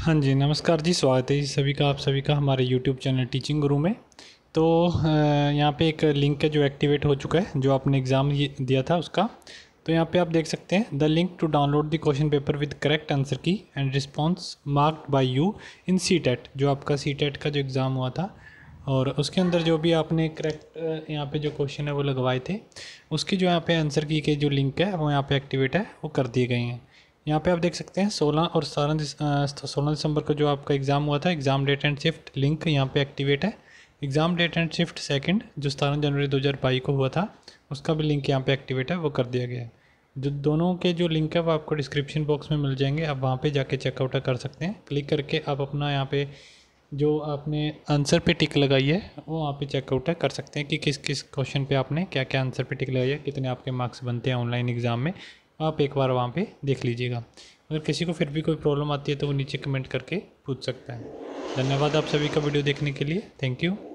हाँ जी नमस्कार जी स्वागत है जी सभी का आप सभी का हमारे यूट्यूब चैनल टीचिंग गुरु में तो यहाँ पे एक लिंक है जो एक्टिवेट हो चुका है जो आपने एग्ज़ाम दिया था उसका तो यहाँ पे आप देख सकते हैं the link to download the question paper with correct answer की and response marked by you in C TET जो आपका सी टेट e का जो एग्ज़ाम हुआ था और उसके अंदर जो भी आपने करेक्ट यहाँ पे जो क्वेश्चन है वो लगवाए थे उसकी जो यहाँ पे आंसर की के जो लिंक है वो यहाँ पे एक्टिवेट है वो कर दिए गए हैं यहाँ पे आप देख सकते हैं 16 और सतारह दिस, सोलह दिसंबर को जो आपका एग्ज़ाम हुआ था exam date and shift link यहाँ पे एक्टिवेट है exam date and shift second जो सतारह जनवरी दो को हुआ था उसका भी लिंक यहाँ पे एक्टिवेट है वो कर दिया गया है जो दोनों के जो लिंक है वो आपको डिस्क्रिप्शन बॉक्स में मिल जाएंगे आप वहाँ पर जाके चेकआउट कर सकते हैं क्लिक करके आप अपना यहाँ पर जो आपने आंसर पे टिक लगाई है वो वहाँ पे चेकआउट कर सकते हैं कि किस किस क्वेश्चन पे आपने क्या क्या आंसर पे टिक लगाई है कितने आपके मार्क्स बनते हैं ऑनलाइन एग्ज़ाम में आप एक बार वहाँ पे देख लीजिएगा अगर किसी को फिर भी कोई प्रॉब्लम आती है तो वो नीचे कमेंट करके पूछ सकता है धन्यवाद आप सभी का वीडियो देखने के लिए थैंक यू